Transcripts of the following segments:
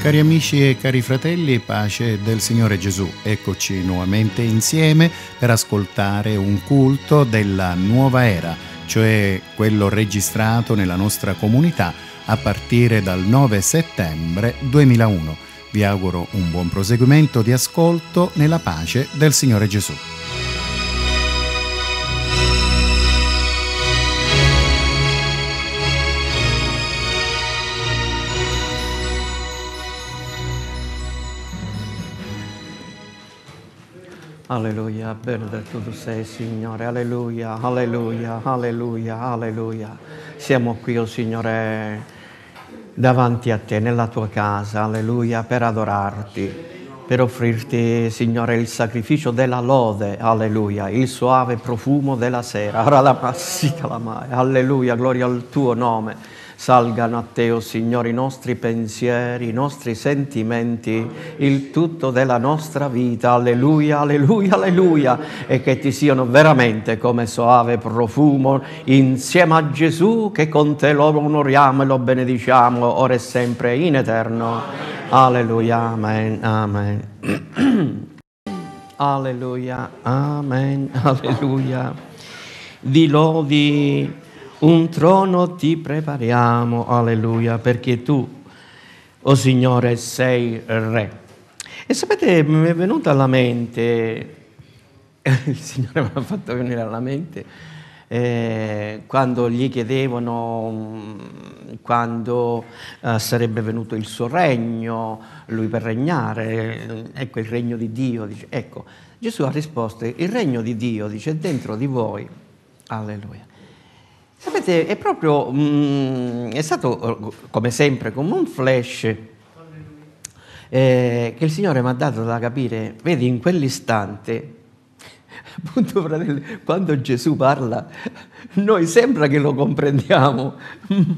Cari amici e cari fratelli, pace del Signore Gesù, eccoci nuovamente insieme per ascoltare un culto della nuova era, cioè quello registrato nella nostra comunità a partire dal 9 settembre 2001. Vi auguro un buon proseguimento di ascolto nella pace del Signore Gesù. Alleluia, benedetto tu sei Signore, alleluia, alleluia, alleluia, alleluia. Siamo qui, oh Signore, davanti a te, nella tua casa, alleluia, per adorarti, per offrirti, Signore, il sacrificio della lode, alleluia, il suave profumo della sera. Alleluia, gloria al tuo nome. Salgano a Te, o oh Signore, i nostri pensieri, i nostri sentimenti, il tutto della nostra vita. Alleluia, alleluia, alleluia. E che ti siano veramente come soave profumo insieme a Gesù che con Te lo onoriamo e lo benediciamo ora e sempre in eterno. Alleluia, amen, amen. Alleluia, amen, alleluia. Vi lodi un trono ti prepariamo, alleluia, perché tu, o oh Signore, sei re. E sapete, mi è venuta alla mente, il Signore mi ha fatto venire alla mente, eh, quando gli chiedevano mm, quando eh, sarebbe venuto il suo regno, lui per regnare, eh, ecco il regno di Dio, dice, ecco, Gesù ha risposto, il regno di Dio, dice, è dentro di voi, alleluia. Sapete, è proprio, mh, mm, è stato come sempre come un flash eh, che il Signore mi ha dato da capire, vedi, in quell'istante Appunto, fratelli, quando Gesù parla, noi sembra che lo comprendiamo,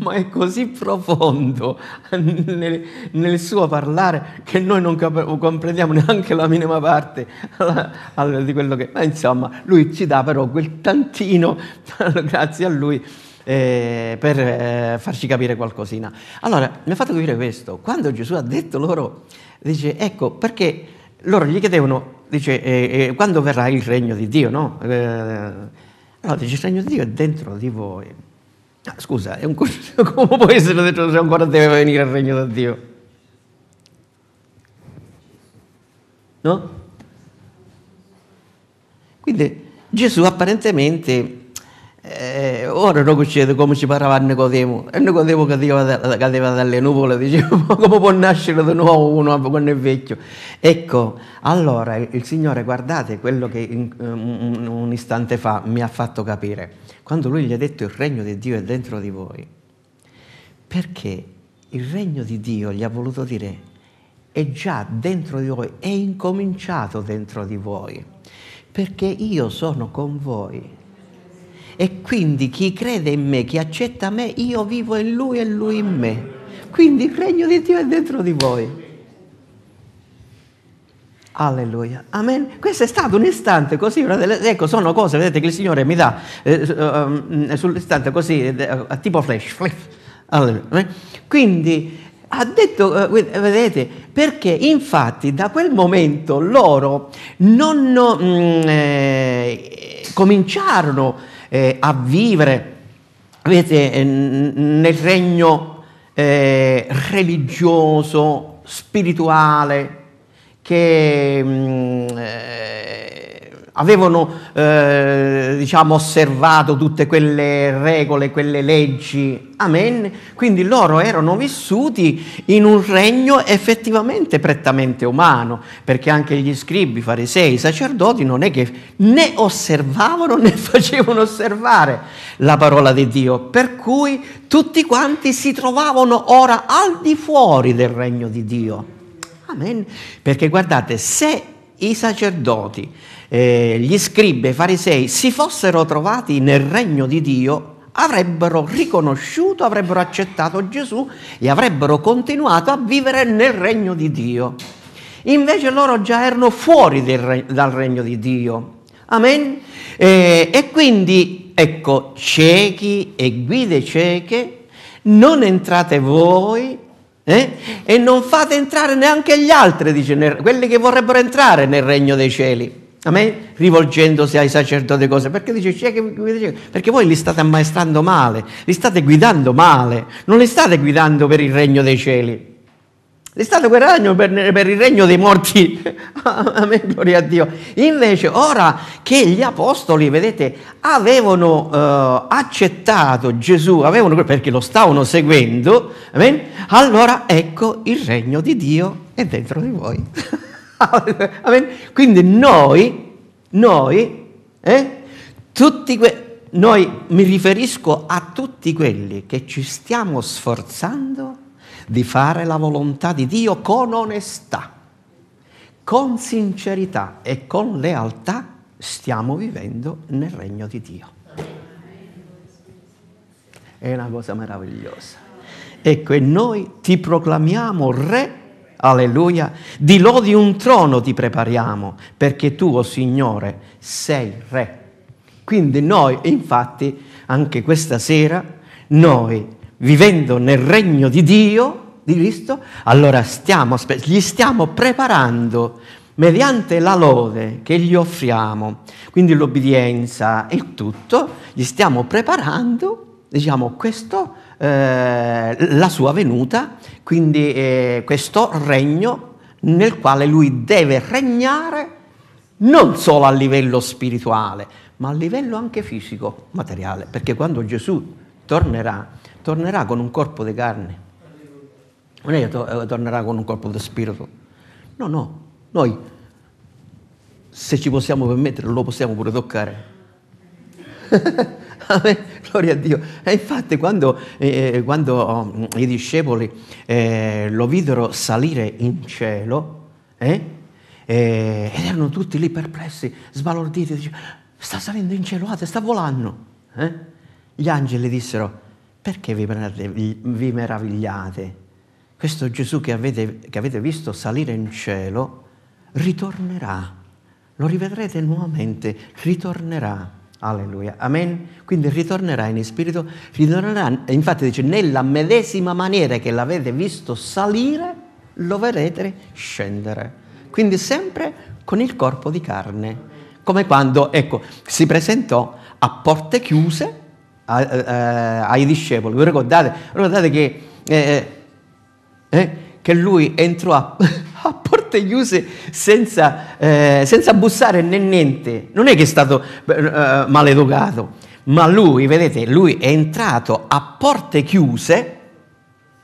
ma è così profondo nel, nel suo parlare che noi non cap- comprendiamo neanche la minima parte alla, di quello che... Ma insomma, lui ci dà però quel tantino, grazie a lui, eh, per eh, farci capire qualcosina. Allora, mi ha fatto capire questo. Quando Gesù ha detto loro, dice, ecco, perché loro gli chiedevano dice, eh, eh, quando verrà il regno di Dio, no? Eh, allora dice, il regno di Dio è dentro di voi. Ah, scusa, è un corso, come può essere dentro se ancora deve venire il regno di Dio? No? Quindi Gesù apparentemente eh, ora non succede come ci parlava Nicodemo, e Nicodemo cadeva, cadeva dalle nuvole, diceva come può nascere di nuovo uno quando è vecchio. Ecco, allora il Signore, guardate quello che in, un, un istante fa mi ha fatto capire, quando lui gli ha detto il regno di Dio è dentro di voi, perché il regno di Dio gli ha voluto dire è già dentro di voi, è incominciato dentro di voi, perché io sono con voi e quindi chi crede in me, chi accetta me, io vivo in lui e lui in me. Quindi il regno di Dio è dentro di voi. Alleluia. Amen. Questo è stato un istante così, ecco, sono cose, vedete, che il Signore mi dà eh, ehm, eh sull'istante così, eh, eh, tipo flash. flash. Alleluia. Quindi ha detto, vedete, perché infatti da quel momento loro non, mm, cominciarono a eh, a vivere vedete, eh, nel regno eh, religioso, spirituale, che mh, mm, eh, avevano eh, diciamo, osservato tutte quelle regole, quelle leggi, amen, quindi loro erano vissuti in un regno effettivamente prettamente umano, perché anche gli scribi, i farisei, i sacerdoti non è che né osservavano né facevano osservare la parola di Dio, per cui tutti quanti si trovavano ora al di fuori del regno di Dio. Amen. Perché guardate, se i sacerdoti eh, gli scribi e i farisei si fossero trovati nel regno di Dio, avrebbero riconosciuto, avrebbero accettato Gesù e avrebbero continuato a vivere nel regno di Dio. Invece loro già erano fuori re- dal regno di Dio. Amen? Eh, e quindi, ecco, ciechi e guide cieche, non entrate voi eh? e non fate entrare neanche gli altri, dice, quelli che vorrebbero entrare nel regno dei cieli. Amen? Rivolgendosi ai sacerdoti cose, perché dice, c'è che dice, perché voi li state ammaestrando male, li state guidando male, non li state guidando per il regno dei cieli. Li state guidando per, per il regno dei morti. Amen, gloria a Dio. Invece, ora che gli apostoli, vedete, avevano eh, accettato Gesù, avevano, perché lo stavano seguendo, amen, allora ecco il regno di Dio è dentro di voi. Quindi noi, noi, eh, tutti que- noi mi riferisco a tutti quelli che ci stiamo sforzando di fare la volontà di Dio con onestà, con sincerità e con lealtà stiamo vivendo nel regno di Dio. È una cosa meravigliosa. Ecco, e noi ti proclamiamo re Alleluia. Di lodi un trono ti prepariamo, perché tu, o oh Signore, sei Re. Quindi noi, infatti, anche questa sera, noi, vivendo nel regno di Dio, di Cristo, allora stiamo, gli stiamo preparando mediante la lode che gli offriamo, quindi l'obbedienza e tutto, gli stiamo preparando diciamo, questo, eh, la sua venuta, quindi eh, questo regno nel quale lui deve regnare non solo a livello spirituale, ma a livello anche fisico, materiale, perché quando Gesù tornerà, tornerà con un corpo di carne, non è che to- eh, tornerà con un corpo di spirito, no, no, noi se ci possiamo permettere lo possiamo pure toccare. Amen. Gloria a Dio. E infatti quando, eh, eh quando mm, i discepoli eh, lo videro salire in cielo, eh, eh ed erano tutti lì perplessi, sbalorditi, dicevano, sta salendo in cielo, sta volando. Eh. Gli angeli dissero, perché vi meravigliate? Questo Gesù che avete, che avete visto salire in cielo ritornerà, lo rivedrete nuovamente, ritornerà Alleluia. Amen. Quindi ritornerà in spirito, ritornerà, infatti dice, nella medesima maniera che l'avete visto salire, lo vedrete scendere. Quindi sempre con il corpo di carne. Come quando, ecco, si presentò a porte chiuse a, a, eh, eh, ai discepoli. Vi ricordate? Ricordate che, eh, eh, eh, che lui entrò a a porte chiuse senza, eh, senza, bussare né niente. Non è che è stato eh, eh, maleducato, ma lui, vedete, lui è entrato a porte chiuse,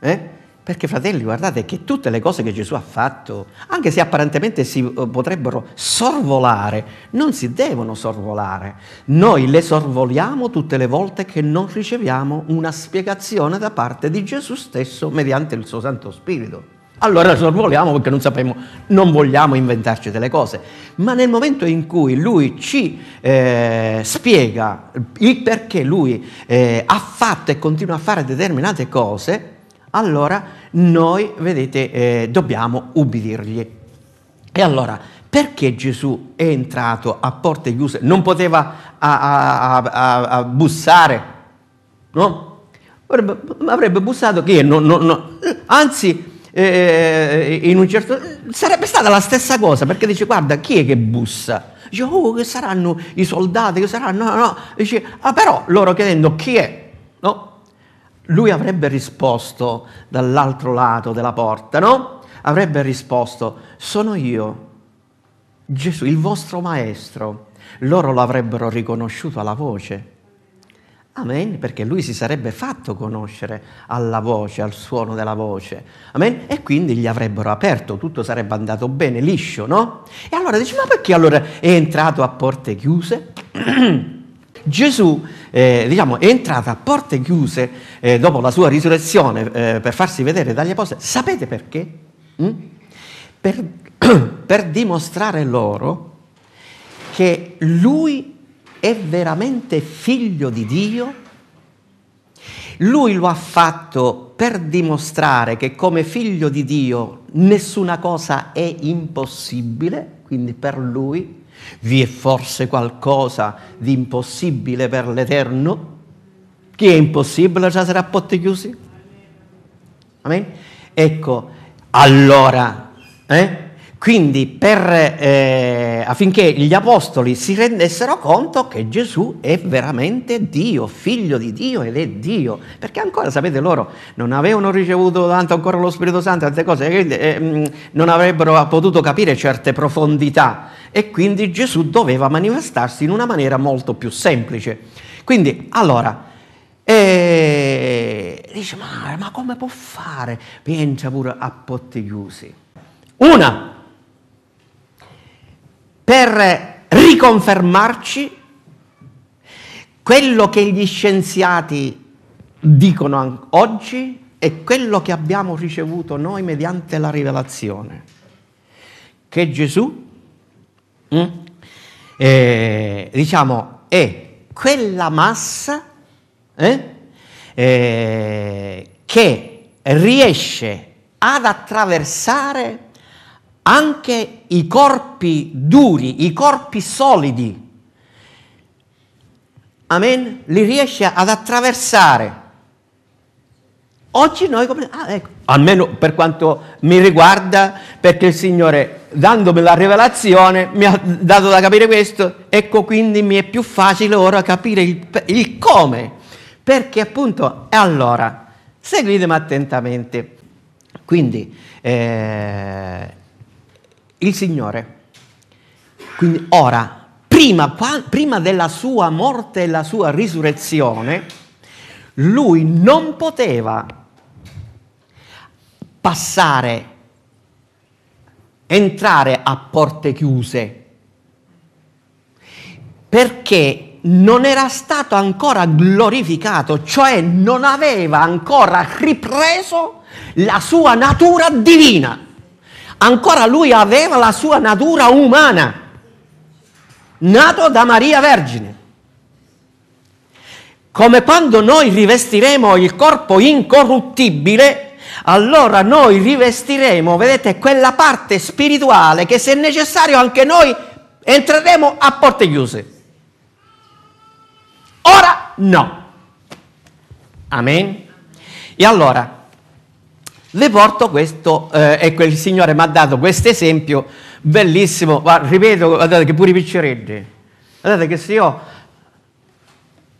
eh? perché fratelli, guardate che tutte le cose che Gesù ha fatto, anche se apparentemente si eh, potrebbero sorvolare, non si devono sorvolare. Noi le sorvoliamo tutte le volte che non riceviamo una spiegazione da parte di Gesù stesso mediante il suo Santo Spirito allora sorvoliamo perché non sappiamo, non vogliamo inventarci delle cose. Ma nel momento in cui lui ci eh, spiega il perché lui eh, ha fatto e continua a fare determinate cose, allora noi, vedete, eh, dobbiamo ubbidirgli. E allora, perché Gesù è entrato a porte chiuse? Non poteva a, a, a, a bussare, no? Avrebbe bussato che non, non, non. anzi eh, in un certo... Sarebbe stata la stessa cosa, perché dice guarda chi è che bussa? Dice, oh, che saranno i soldati, che saranno... No, no. Dice, ah, però loro chiedendo chi è, no? Lui avrebbe risposto dall'altro lato della porta, no? Avrebbe risposto, sono io, Gesù, il vostro maestro. Loro l'avrebbero riconosciuto alla voce Amen, perché lui si sarebbe fatto conoscere alla voce, al suono della voce. Amen? E quindi gli avrebbero aperto, tutto sarebbe andato bene, liscio, no? E allora dice, ma perché allora è entrato a porte chiuse? Gesù, eh, diciamo, è entrato a porte chiuse eh, dopo la sua risurrezione eh, per farsi vedere dagli apostoli. Sapete perché? Mm? Per, per dimostrare loro che lui è veramente figlio di Dio? Lui lo ha fatto per dimostrare che come figlio di Dio nessuna cosa è impossibile, quindi per lui vi è forse qualcosa di impossibile per l'Eterno? Chi è impossibile già sarà a potti chiusi? Amen? Ecco, allora, eh? Quindi per, eh, affinché gli apostoli si rendessero conto che Gesù è veramente Dio, figlio di Dio ed è Dio, perché ancora sapete loro non avevano ricevuto tanto ancora lo Spirito Santo, tante cose, quindi, eh, mm, non avrebbero potuto capire certe profondità e quindi Gesù doveva manifestarsi in una maniera molto più semplice. Quindi allora... E eh, dice, ma, ma come può fare? Pensa pure a potti chiusi. Una, per riconfermarci quello che gli scienziati dicono oggi e quello che abbiamo ricevuto noi mediante la rivelazione, che Gesù, mm, eh, diciamo, è quella massa eh, eh, che riesce ad attraversare anche i corpi duri, i corpi solidi, amen, li riesce ad attraversare. Oggi noi, come, ah, ecco, almeno per quanto mi riguarda, perché il Signore, dandomi la rivelazione, mi ha dato da capire questo, ecco quindi mi è più facile ora capire il, il come. Perché appunto, e allora, seguitemi attentamente. Quindi, eh, il Signore. Quindi ora, prima, prima della sua morte e la sua risurrezione, lui non poteva passare, entrare a porte chiuse, perché non era stato ancora glorificato, cioè non aveva ancora ripreso la sua natura divina ancora lui aveva la sua natura umana, nato da Maria Vergine. Come quando noi rivestiremo il corpo incorruttibile, allora noi rivestiremo, vedete, quella parte spirituale che se necessario anche noi entreremo a porte chiuse. Ora no. Amen. E allora, le porto questo, eh, ecco il Signore mi ha dato questo esempio bellissimo, Guarda, ripeto, guardate che pure i piccireddi, guardate che se io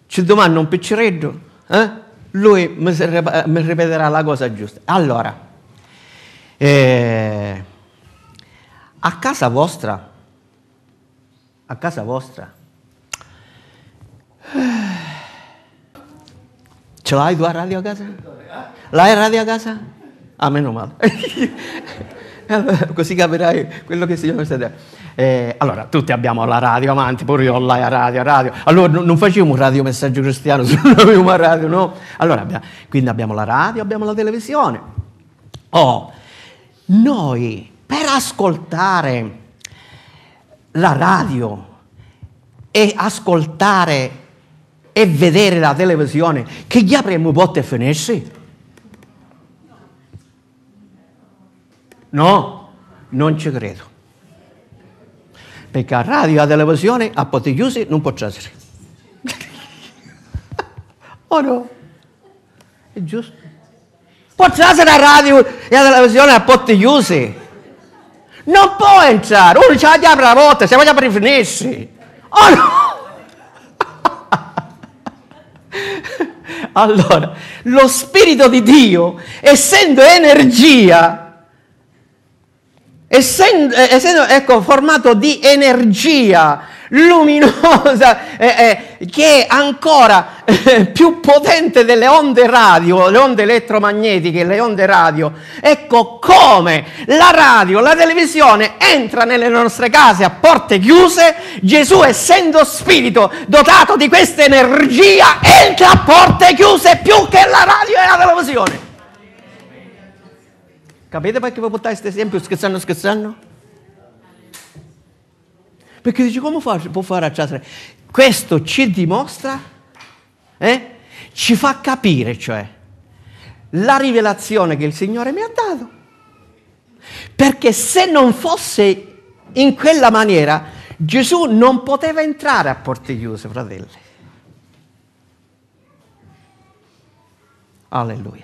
ci domando un piccireddo, eh, lui mi, ripeterà la cosa giusta. Allora, eh, a casa vostra, a casa vostra, ce l'hai due radio a casa? L'hai radio a casa? Ah, meno male. così capirai quello che si chiama Eh, allora, tutti abbiamo la radio avanti, pure io la radio, radio. Allora, no, non facciamo un radio messaggio cristiano, solo avevamo una radio, no? Allora, abbiamo, quindi abbiamo la radio, abbiamo la televisione. Oh, noi per ascoltare la radio e ascoltare e vedere la televisione, che gli apriamo botte e finisci? No, non ci credo. Perché a radio, a televisione, a porte chiuse non può essere. o no? È giusto. Può essere a radio e a televisione a porte chiuse. Non può entrare, uno ci ah, apre la porta, siamo già per i finisci. Oh no! Allora, lo Spirito di Dio, essendo energia, essendo, eh, essendo ecco, formato di energia luminosa eh, eh, che è ancora eh, più potente delle onde radio, le onde elettromagnetiche, le onde radio. Ecco come la radio, la televisione entra nelle nostre case a porte chiuse, Gesù essendo spirito dotato di questa energia entra a porte chiuse più che la radio e la televisione. Capite perché vi portate questo esempio scherzando, scherzando? Perché dice, come fa, può fare a ciascuno? Questo ci dimostra, eh? ci fa capire, cioè, la rivelazione che il Signore mi ha dato. Perché se non fosse in quella maniera, Gesù non poteva entrare a porte chiuse, fratelli. Alleluia.